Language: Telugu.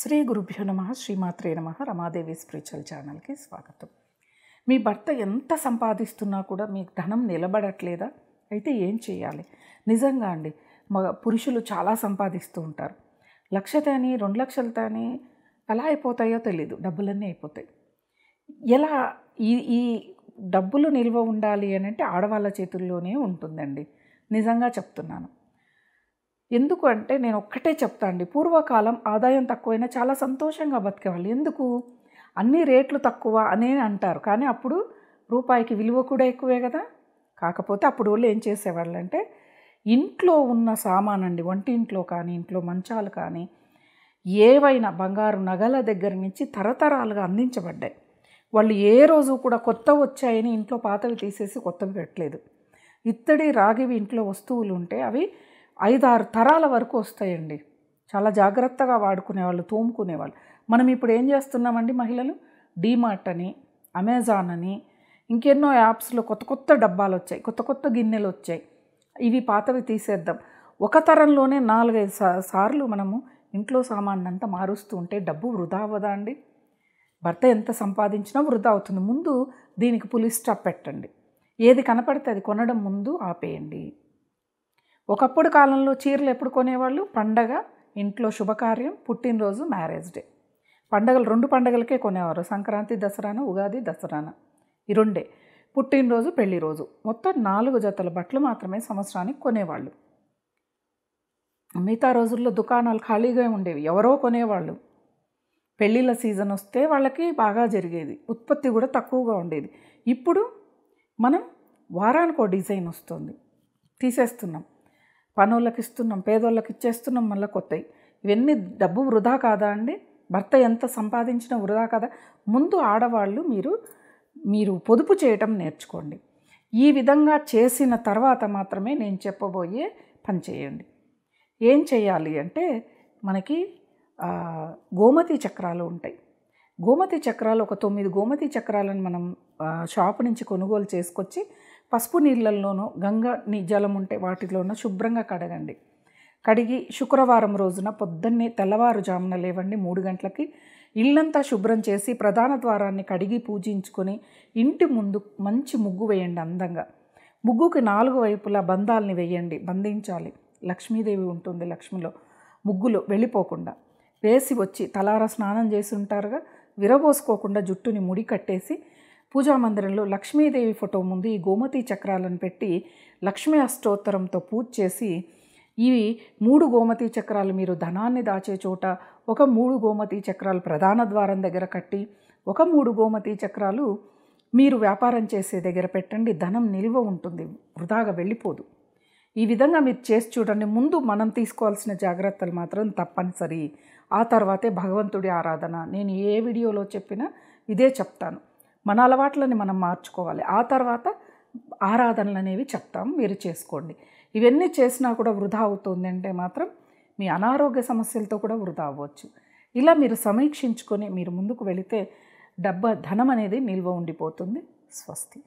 శ్రీ గురుభ్యో నమ శ్రీమాత్రే నమ రమాదేవి స్పిరిచువల్ ఛానల్కి స్వాగతం మీ భర్త ఎంత సంపాదిస్తున్నా కూడా మీ ధనం నిలబడట్లేదా అయితే ఏం చేయాలి నిజంగా అండి మగ పురుషులు చాలా సంపాదిస్తూ ఉంటారు లక్షతని రెండు లక్షలతని ఎలా అయిపోతాయో తెలీదు డబ్బులన్నీ అయిపోతాయి ఎలా ఈ ఈ డబ్బులు నిల్వ ఉండాలి అని అంటే ఆడవాళ్ళ చేతుల్లోనే ఉంటుందండి నిజంగా చెప్తున్నాను ఎందుకు అంటే నేను ఒక్కటే చెప్తా అండి పూర్వకాలం ఆదాయం తక్కువైనా చాలా సంతోషంగా బతికేవాళ్ళు ఎందుకు అన్ని రేట్లు తక్కువ అనే అంటారు కానీ అప్పుడు రూపాయికి విలువ కూడా ఎక్కువే కదా కాకపోతే అప్పుడు వాళ్ళు ఏం చేసేవాళ్ళు అంటే ఇంట్లో ఉన్న సామాన్ అండి వంటింట్లో కానీ ఇంట్లో మంచాలు కానీ ఏవైనా బంగారు నగల దగ్గర నుంచి తరతరాలుగా అందించబడ్డాయి వాళ్ళు ఏ రోజు కూడా కొత్త వచ్చాయని ఇంట్లో పాతవి తీసేసి కొత్తవి పెట్టలేదు ఇత్తడి రాగివి ఇంట్లో వస్తువులు ఉంటే అవి ఐదారు తరాల వరకు వస్తాయండి చాలా జాగ్రత్తగా వాడుకునేవాళ్ళు తోముకునేవాళ్ళు మనం ఇప్పుడు ఏం చేస్తున్నామండి మహిళలు డీమార్ట్ అని అమెజాన్ అని ఇంకెన్నో యాప్స్లో కొత్త కొత్త డబ్బాలు వచ్చాయి కొత్త కొత్త గిన్నెలు వచ్చాయి ఇవి పాతవి తీసేద్దాం ఒక తరంలోనే నాలుగైదు సార్లు మనము ఇంట్లో అంతా మారుస్తూ ఉంటే డబ్బు వృధా అవ్వదా అండి భర్త ఎంత సంపాదించినా వృధా అవుతుంది ముందు దీనికి పులి పెట్టండి ఏది కనపడితే అది కొనడం ముందు ఆపేయండి ఒకప్పుడు కాలంలో చీరలు ఎప్పుడు కొనేవాళ్ళు పండగ ఇంట్లో శుభకార్యం పుట్టినరోజు మ్యారేజ్ డే పండగలు రెండు పండగలకే కొనేవారు సంక్రాంతి దసరాను ఉగాది దసరాన ఈ రెండే పుట్టినరోజు పెళ్లి రోజు మొత్తం నాలుగు జతల బట్టలు మాత్రమే సంవత్సరానికి కొనేవాళ్ళు మిగతా రోజుల్లో దుకాణాలు ఖాళీగా ఉండేవి ఎవరో కొనేవాళ్ళు పెళ్ళిళ్ళ సీజన్ వస్తే వాళ్ళకి బాగా జరిగేది ఉత్పత్తి కూడా తక్కువగా ఉండేది ఇప్పుడు మనం వారానికి ఒక డిజైన్ వస్తుంది తీసేస్తున్నాం పనులకు ఇస్తున్నాం పేదోళ్ళకి ఇచ్చేస్తున్నాం మళ్ళీ కొత్తవి ఇవన్నీ డబ్బు వృధా కాదా అండి భర్త ఎంత సంపాదించినా వృధా కాదా ముందు ఆడవాళ్ళు మీరు మీరు పొదుపు చేయటం నేర్చుకోండి ఈ విధంగా చేసిన తర్వాత మాత్రమే నేను చెప్పబోయే పని చేయండి ఏం చేయాలి అంటే మనకి గోమతి చక్రాలు ఉంటాయి గోమతి చక్రాలు ఒక తొమ్మిది గోమతి చక్రాలను మనం షాపు నుంచి కొనుగోలు చేసుకొచ్చి పసుపు నీళ్ళల్లోనూ గంగ నీ జలం ఉంటే వాటిలోనూ శుభ్రంగా కడగండి కడిగి శుక్రవారం రోజున పొద్దున్నే తెల్లవారుజామున లేవండి మూడు గంటలకి ఇల్లంతా శుభ్రం చేసి ప్రధాన ద్వారాన్ని కడిగి పూజించుకొని ఇంటి ముందు మంచి ముగ్గు వేయండి అందంగా ముగ్గుకి నాలుగు వైపులా బంధాలని వేయండి బంధించాలి లక్ష్మీదేవి ఉంటుంది లక్ష్మిలో ముగ్గులు వెళ్ళిపోకుండా వేసి వచ్చి తలార స్నానం చేసి ఉంటారుగా విరబోసుకోకుండా జుట్టుని ముడి కట్టేసి పూజా మందిరంలో లక్ష్మీదేవి ఫోటో ముందు ఈ గోమతి చక్రాలను పెట్టి లక్ష్మీ అష్టోత్తరంతో పూజ చేసి ఇవి మూడు గోమతి చక్రాలు మీరు ధనాన్ని దాచే చోట ఒక మూడు గోమతి చక్రాలు ప్రధాన ద్వారం దగ్గర కట్టి ఒక మూడు గోమతి చక్రాలు మీరు వ్యాపారం చేసే దగ్గర పెట్టండి ధనం నిల్వ ఉంటుంది వృధాగా వెళ్ళిపోదు ఈ విధంగా మీరు చేసి చూడండి ముందు మనం తీసుకోవాల్సిన జాగ్రత్తలు మాత్రం తప్పనిసరి ఆ తర్వాతే భగవంతుడి ఆరాధన నేను ఏ వీడియోలో చెప్పినా ఇదే చెప్తాను మన అలవాట్లని మనం మార్చుకోవాలి ఆ తర్వాత ఆరాధనలు అనేవి చెప్తాం మీరు చేసుకోండి ఇవన్నీ చేసినా కూడా వృధా అవుతుంది అంటే మాత్రం మీ అనారోగ్య సమస్యలతో కూడా వృధా అవ్వచ్చు ఇలా మీరు సమీక్షించుకొని మీరు ముందుకు వెళితే డబ్బా ధనం అనేది నిల్వ ఉండిపోతుంది స్వస్తి